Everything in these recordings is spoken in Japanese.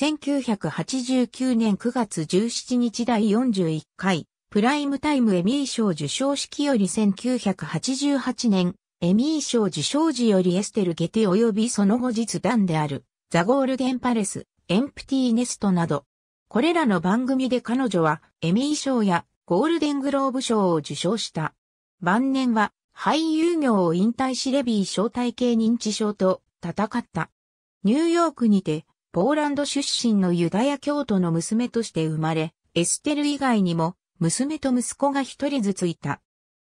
1989年9月17日第41回プライムタイムエミー賞受賞式より1988年エミー賞受賞時よりエステル・ゲテ及びその後実談であるザ・ゴールデン・パレス、エンプティ・ネストなどこれらの番組で彼女はエミー賞やゴールデングローブ賞を受賞した。晩年は俳優業を引退しレビー招待系認知症と戦った。ニューヨークにてポーランド出身のユダヤ教徒の娘として生まれ、エステル以外にも娘と息子が一人ずついた。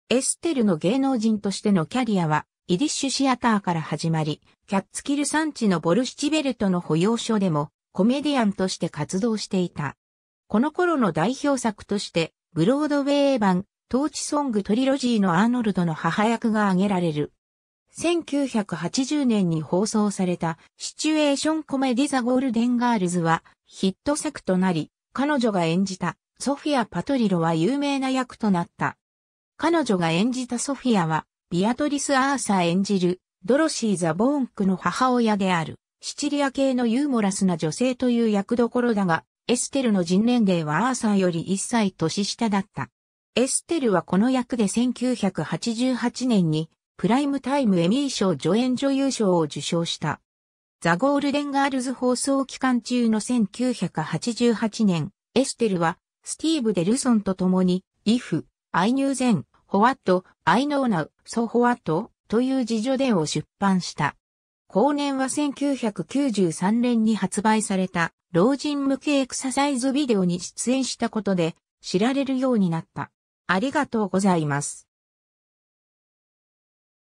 エステルの芸能人としてのキャリアは、イディッシュシアターから始まり、キャッツキル産地のボルシチベルトの保養所でも、コメディアンとして活動していた。この頃の代表作として、ブロードウェイ版、トーチソングトリロジーのアーノルドの母役が挙げられる。1980年に放送されたシチュエーションコメディザ・ゴールデン・ガールズはヒット作となり、彼女が演じたソフィア・パトリロは有名な役となった。彼女が演じたソフィアは、ビアトリス・アーサー演じる、ドロシー・ザ・ボーンクの母親である、シチリア系のユーモラスな女性という役どころだが、エステルの人年齢はアーサーより1歳年下だった。エステルはこの役で1988年にプライムタイムエミー賞助演女優賞を受賞した。ザ・ゴールデン・ガールズ放送期間中の1988年、エステルは、スティーブ・デルソンと共に、イフ、アイニューゼン、ホワット、アイノーナウ、ソ・ホワット、という自助伝を出版した。後年は1993年に発売された、老人向けエクササイズビデオに出演したことで、知られるようになった。ありがとうございます。